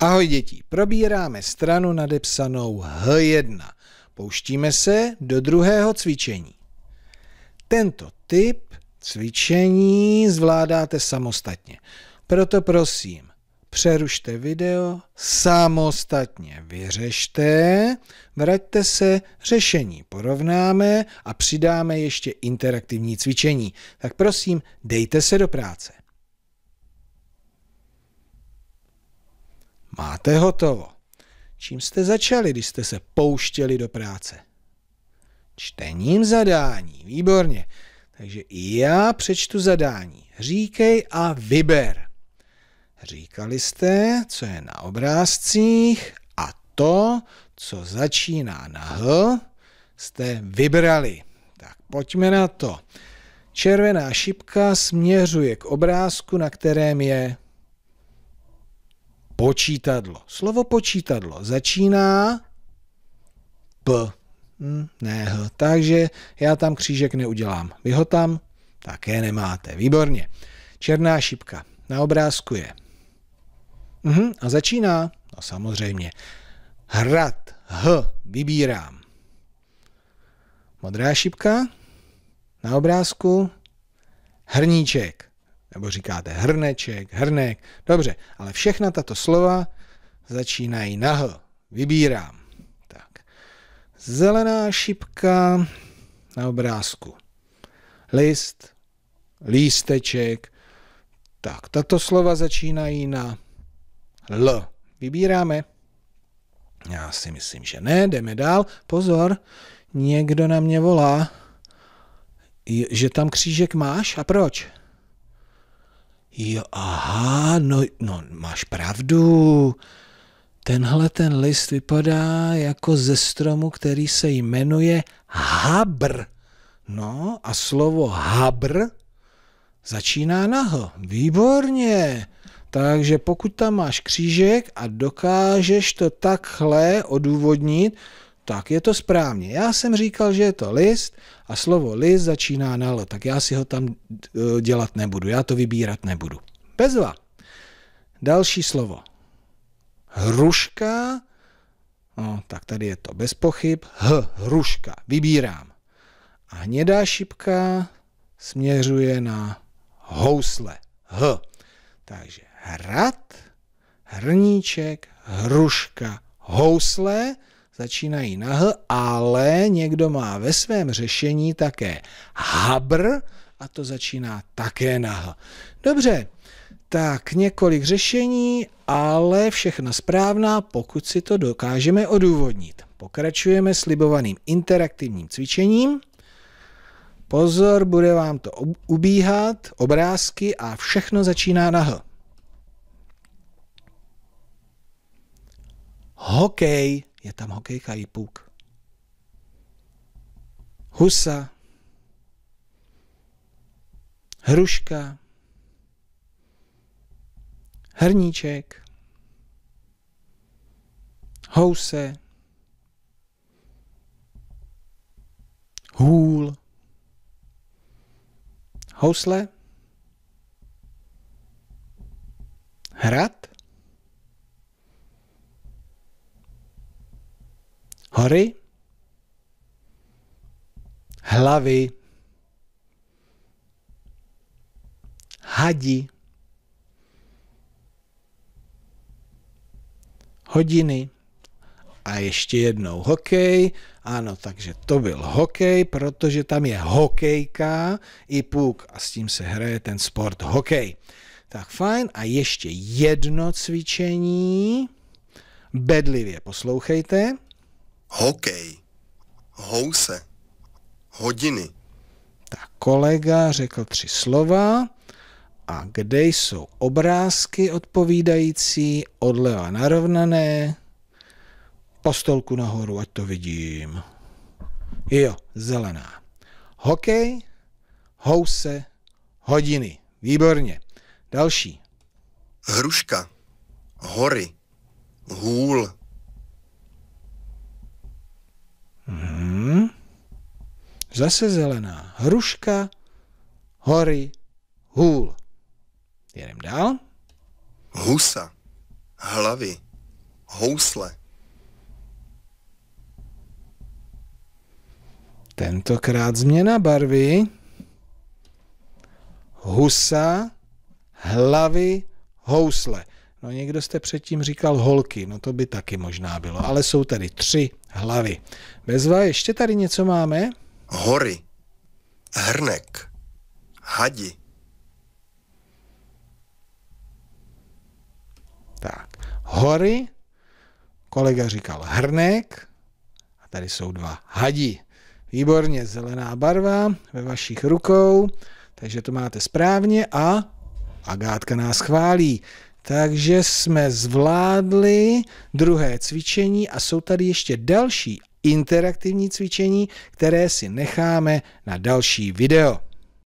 Ahoj děti, probíráme stranu nadepsanou H1. Pouštíme se do druhého cvičení. Tento typ cvičení zvládáte samostatně. Proto prosím, přerušte video, samostatně vyřešte, vraťte se, řešení porovnáme a přidáme ještě interaktivní cvičení. Tak prosím, dejte se do práce. Máte hotovo. Čím jste začali, když jste se pouštěli do práce? Čtením zadání. Výborně. Takže i já přečtu zadání. Říkej a vyber. Říkali jste, co je na obrázcích a to, co začíná na H, jste vybrali. Tak pojďme na to. Červená šipka směřuje k obrázku, na kterém je počítadlo. Slovo počítadlo začíná P. Hm, ne, H. Takže já tam křížek neudělám. Vy ho tam také nemáte. Výborně. Černá šipka. Na obrázku je. Mhm, a začíná, no samozřejmě, hrad. H. Vybírám. Modrá šipka. Na obrázku hrníček. Nebo říkáte hrneček, hrnek. Dobře, ale všechna tato slova začínají na H. Vybírám. Tak. Zelená šipka na obrázku. List, lísteček. Tak, tato slova začínají na L. Vybíráme. Já si myslím, že ne, jdeme dál. Pozor, někdo na mě volá, že tam křížek máš a proč? Jo, aha, no, no máš pravdu. Tenhle ten list vypadá jako ze stromu, který se jmenuje habr. No a slovo habr začíná na h. Výborně. Takže pokud tam máš křížek a dokážeš to takhle odůvodnit, tak, je to správně. Já jsem říkal, že je to list a slovo list začíná na L, tak já si ho tam e, dělat nebudu, já to vybírat nebudu. Bezva. Další slovo. Hruška. No, tak tady je to bez pochyb. H, hruška. Vybírám. A hnědá šipka směřuje na housle. H. Takže hrad, hrníček, hruška, housle začínají na H, ale někdo má ve svém řešení také habr a to začíná také na H. Dobře, tak několik řešení, ale všechna správná, pokud si to dokážeme odůvodnit. Pokračujeme slibovaným interaktivním cvičením. Pozor, bude vám to ubíhat, obrázky a všechno začíná na H. Hokej je tam hokejka i puk. Husa, hruška, hrníček, house, hůl, housle, hrad, hry, hlavy, hadi, hodiny a ještě jednou hokej. Ano, takže to byl hokej, protože tam je hokejka i puk a s tím se hraje ten sport hokej. Tak fajn a ještě jedno cvičení. Bedlivě poslouchejte hokej, house, hodiny. Tak kolega řekl tři slova a kde jsou obrázky odpovídající odleva narovnané, Po stolku nahoru, ať to vidím. Jo, zelená. Hokej, house, hodiny. Výborně. Další. Hruška, hory, hůl, Zase zelená. Hruška, hory, hůl. Jedem dál. Husa, hlavy, housle. Tentokrát změna barvy. Husa, hlavy, housle. No někdo jste předtím říkal holky, no to by taky možná bylo, ale jsou tady tři hlavy. Bezva, ještě tady něco máme? hory, hrnek, hadi. Tak, hory, kolega říkal hrnek, a tady jsou dva hadi. Výborně, zelená barva ve vašich rukou, takže to máte správně a Agátka nás chválí. Takže jsme zvládli druhé cvičení a jsou tady ještě další interaktivní cvičení, které si necháme na další video.